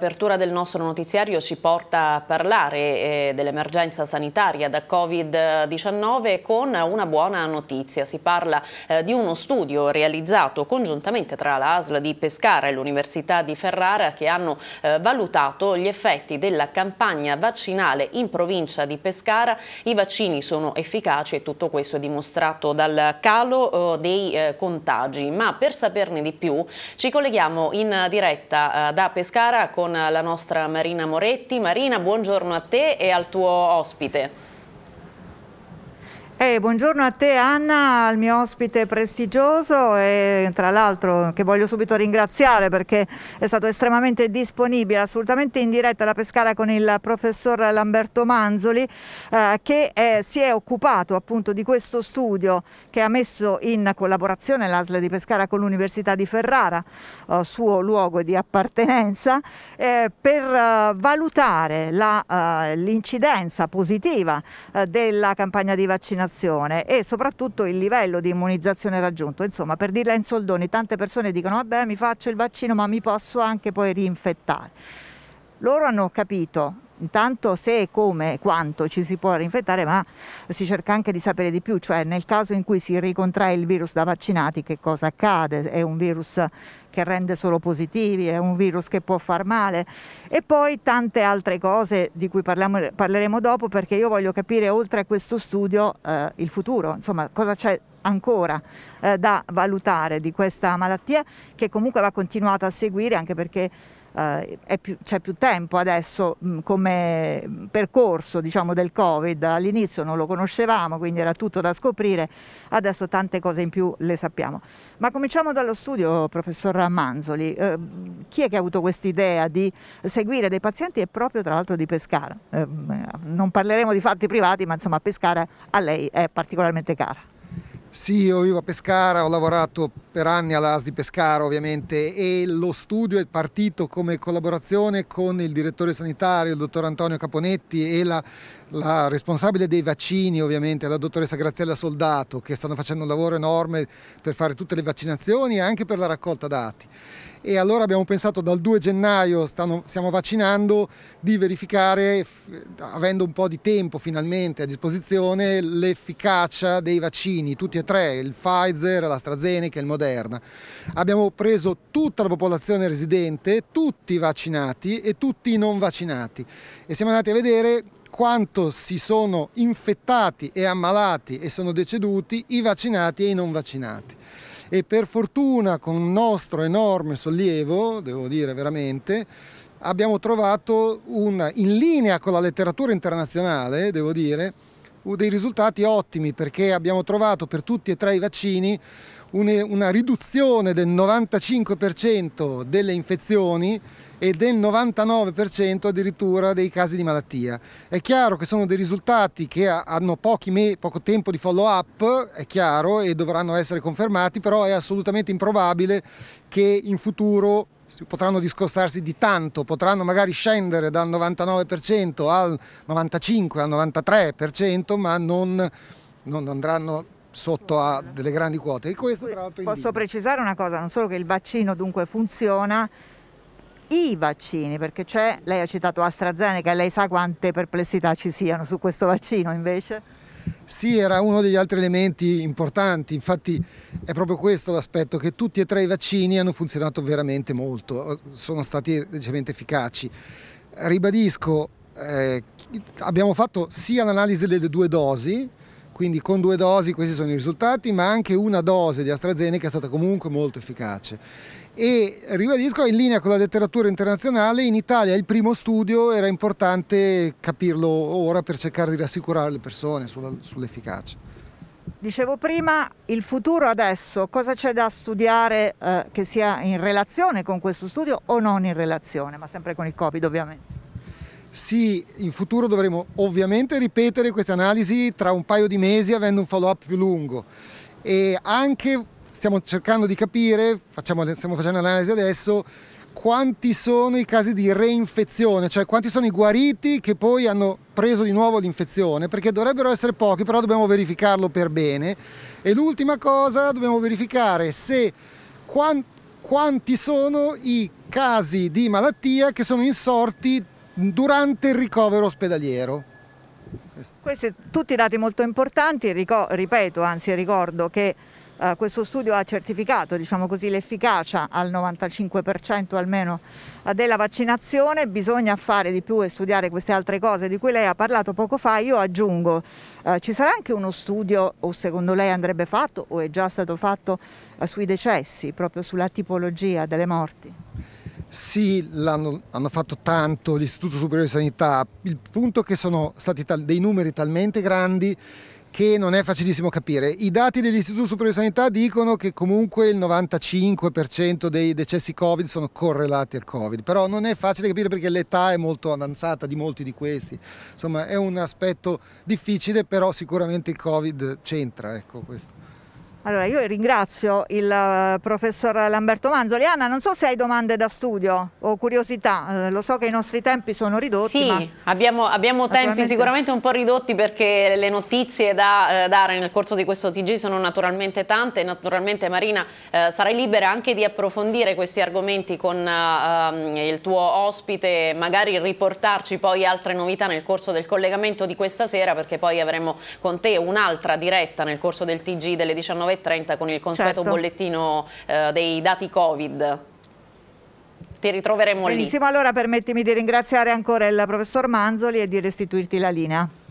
L'apertura del nostro notiziario ci porta a parlare eh, dell'emergenza sanitaria da Covid-19 con una buona notizia. Si parla eh, di uno studio realizzato congiuntamente tra la di Pescara e l'Università di Ferrara che hanno eh, valutato gli effetti della campagna vaccinale in provincia di Pescara. I vaccini sono efficaci e tutto questo è dimostrato dal calo dei contagi. Ma per saperne di più ci colleghiamo in diretta da Pescara con con la nostra Marina Moretti. Marina, buongiorno a te e al tuo ospite. Eh, buongiorno a te Anna, al mio ospite prestigioso e tra l'altro che voglio subito ringraziare perché è stato estremamente disponibile, assolutamente in diretta da Pescara con il professor Lamberto Manzoli eh, che è, eh, si è occupato appunto di questo studio che ha messo in collaborazione l'ASL di Pescara con l'Università di Ferrara, eh, suo luogo di appartenenza, eh, per eh, valutare l'incidenza positiva della campagna di vaccinazione vaccinazione e soprattutto il livello di immunizzazione raggiunto. Insomma, per dirla in soldoni, tante persone dicono vabbè mi faccio il vaccino ma mi posso anche poi rinfettare. Loro hanno capito intanto se come e quanto ci si può reinfettare, ma si cerca anche di sapere di più, cioè nel caso in cui si ricontrae il virus da vaccinati che cosa accade, è un virus che rende solo positivi, è un virus che può far male e poi tante altre cose di cui parliamo, parleremo dopo perché io voglio capire oltre a questo studio eh, il futuro, insomma cosa c'è ancora eh, da valutare di questa malattia che comunque va continuata a seguire anche perché eh, più, c'è più tempo adesso mh, mm, come percorso diciamo, del Covid, all'inizio non lo conoscevamo, quindi era tutto da scoprire, adesso tante cose in più le sappiamo. Ma cominciamo dallo studio, professor Manzoli, eh, chi è che ha avuto quest'idea di seguire dei pazienti e proprio tra l'altro di Pescara? Eh, non parleremo di fatti privati, ma insomma Pescara a lei è particolarmente cara. Sì, io vivo a Pescara, ho lavorato per anni all'AS di Pescara ovviamente e lo studio è partito come collaborazione con il direttore sanitario, il dottor Antonio Caponetti e la la responsabile dei vaccini ovviamente, la dottoressa Graziella Soldato, che stanno facendo un lavoro enorme per fare tutte le vaccinazioni e anche per la raccolta dati. E allora abbiamo pensato dal 2 gennaio, stanno, stiamo vaccinando, di verificare, avendo un po' di tempo finalmente a disposizione, l'efficacia dei vaccini, tutti e tre, il Pfizer, l'AstraZeneca e il Moderna. Abbiamo preso tutta la popolazione residente, tutti vaccinati e tutti non vaccinati e siamo andati a vedere quanto si sono infettati e ammalati e sono deceduti i vaccinati e i non vaccinati. E per fortuna, con un nostro enorme sollievo, devo dire veramente, abbiamo trovato una, in linea con la letteratura internazionale, devo dire, dei risultati ottimi perché abbiamo trovato per tutti e tre i vaccini una riduzione del 95% delle infezioni e del 99% addirittura dei casi di malattia. È chiaro che sono dei risultati che hanno me, poco tempo di follow up, è chiaro, e dovranno essere confermati, però è assolutamente improbabile che in futuro potranno discostarsi di tanto, potranno magari scendere dal 99% al 95%, al 93%, ma non, non andranno sotto a delle grandi quote. E questo, tra l'altro, Posso precisare una cosa, non solo che il vaccino dunque funziona, i vaccini, perché c'è, lei ha citato AstraZeneca e lei sa quante perplessità ci siano su questo vaccino invece? Sì, era uno degli altri elementi importanti, infatti è proprio questo l'aspetto, che tutti e tre i vaccini hanno funzionato veramente molto, sono stati leggermente efficaci. Ribadisco, eh, abbiamo fatto sia l'analisi delle due dosi, quindi con due dosi questi sono i risultati, ma anche una dose di AstraZeneca è stata comunque molto efficace. E ribadisco, in linea con la letteratura internazionale, in Italia il primo studio era importante capirlo ora per cercare di rassicurare le persone sull'efficacia. Dicevo prima, il futuro adesso, cosa c'è da studiare eh, che sia in relazione con questo studio o non in relazione, ma sempre con il Covid ovviamente? Sì, in futuro dovremo ovviamente ripetere queste analisi tra un paio di mesi avendo un follow up più lungo e anche stiamo cercando di capire, facciamo, stiamo facendo l'analisi adesso, quanti sono i casi di reinfezione, cioè quanti sono i guariti che poi hanno preso di nuovo l'infezione, perché dovrebbero essere pochi, però dobbiamo verificarlo per bene. E l'ultima cosa, dobbiamo verificare se quanti sono i casi di malattia che sono insorti durante il ricovero ospedaliero. Questi sono tutti dati molto importanti, ripeto, anzi ricordo che Uh, questo studio ha certificato diciamo così, l'efficacia al 95% almeno eh, della vaccinazione, bisogna fare di più e studiare queste altre cose di cui lei ha parlato poco fa. Io aggiungo, uh, ci sarà anche uno studio, o secondo lei andrebbe fatto, o è già stato fatto, uh, sui decessi, proprio sulla tipologia delle morti? Sì, hanno fatto tanto l'Istituto Superiore di Sanità, il punto è che sono stati dei numeri talmente grandi che non è facilissimo capire. I dati dell'Istituto Superiore di Sanità dicono che comunque il 95% dei decessi Covid sono correlati al Covid, però non è facile capire perché l'età è molto avanzata di molti di questi. Insomma, è un aspetto difficile, però sicuramente il Covid c'entra, ecco questo. Allora io ringrazio il eh, professor Lamberto Manzoli. Anna, non so se hai domande da studio o curiosità, eh, lo so che i nostri tempi sono ridotti. Sì, abbiamo, abbiamo tempi sicuramente un po' ridotti perché le notizie da eh, dare nel corso di questo TG sono naturalmente tante. Naturalmente Marina eh, sarai libera anche di approfondire questi argomenti con eh, ehm, il tuo ospite, magari riportarci poi altre novità nel corso del collegamento di questa sera perché poi avremo con te un'altra diretta nel corso del TG delle 19 19.30 con il consueto certo. bollettino eh, dei dati Covid. Ti ritroveremo Benissimo, lì. Benissimo, allora permettimi di ringraziare ancora il professor Manzoli e di restituirti la linea.